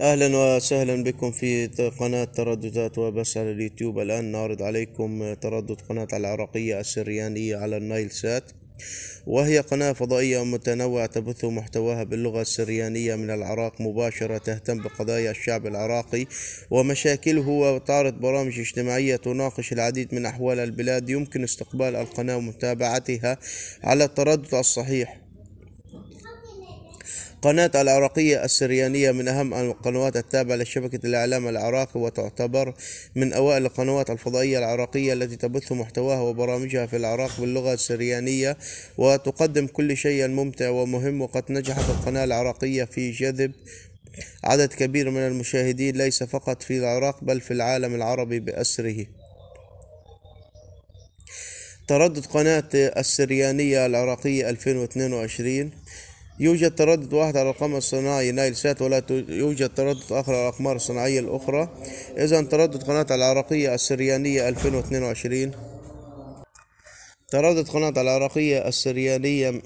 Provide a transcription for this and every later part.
اهلا وسهلا بكم في قناة ترددات وبس على اليوتيوب الان نعرض عليكم تردد قناة العراقية السريانية على النايل سات وهي قناة فضائية متنوعة تبث محتواها باللغة السريانية من العراق مباشرة تهتم بقضايا الشعب العراقي ومشاكله وتعرض برامج اجتماعية تناقش العديد من أحوال البلاد يمكن استقبال القناة ومتابعتها على التردد الصحيح قناة العراقية السريانية من أهم القنوات التابعة لشبكة الإعلام العراقي وتعتبر من أوائل القنوات الفضائية العراقية التي تبث محتواها وبرامجها في العراق باللغة السريانية وتقدم كل شيء ممتع ومهم وقد نجحت القناة العراقية في جذب عدد كبير من المشاهدين ليس فقط في العراق بل في العالم العربي بأسره تردد قناة السريانية العراقية 2022 يوجد تردد واحد على القمر الصناعي نايل سات ولا يوجد تردد آخر على الأقمار الصناعية الأخرى إذا تردد قناة العراقية السريانية 2022 تردد قناة العراقية السريانية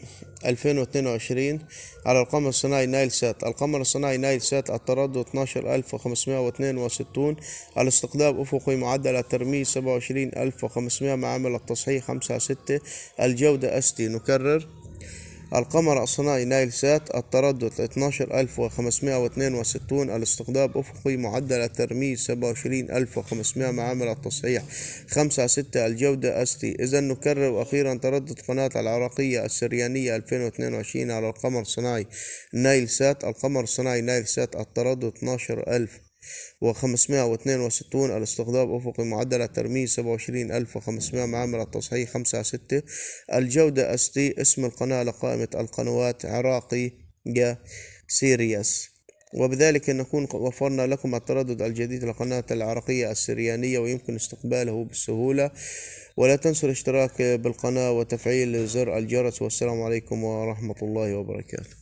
2022 على القمر الصناعي نايل سات القمر الصناعي نايل سات التردد 12562 الاستقطاب أفقي معدل الترميز 27500 معامل التصحيح 5 6 الجودة تي نكرر القمر الصناعي نايل سات التردد 12562 الاستقطاب أفقي معدل الترميز 27500 معامل التصحيح 5 6 الجودة أستي إذا نكرر أخيرا تردد قناة العراقية السريانية 2022 على القمر الصناعي نايل سات القمر الصناعي نايل سات التردد 12000 و562 الاستقطاب أفقي معدل الترميز 27500 معامل التصحيح 5 6 الجودة اس تي اسم القناة لقائمة القنوات عراقي جا سيريس وبذلك نكون وفرنا لكم التردد الجديد للقناة العراقية السريانية ويمكن استقباله بسهوله ولا تنسوا الاشتراك بالقناة وتفعيل زر الجرس والسلام عليكم ورحمة الله وبركاته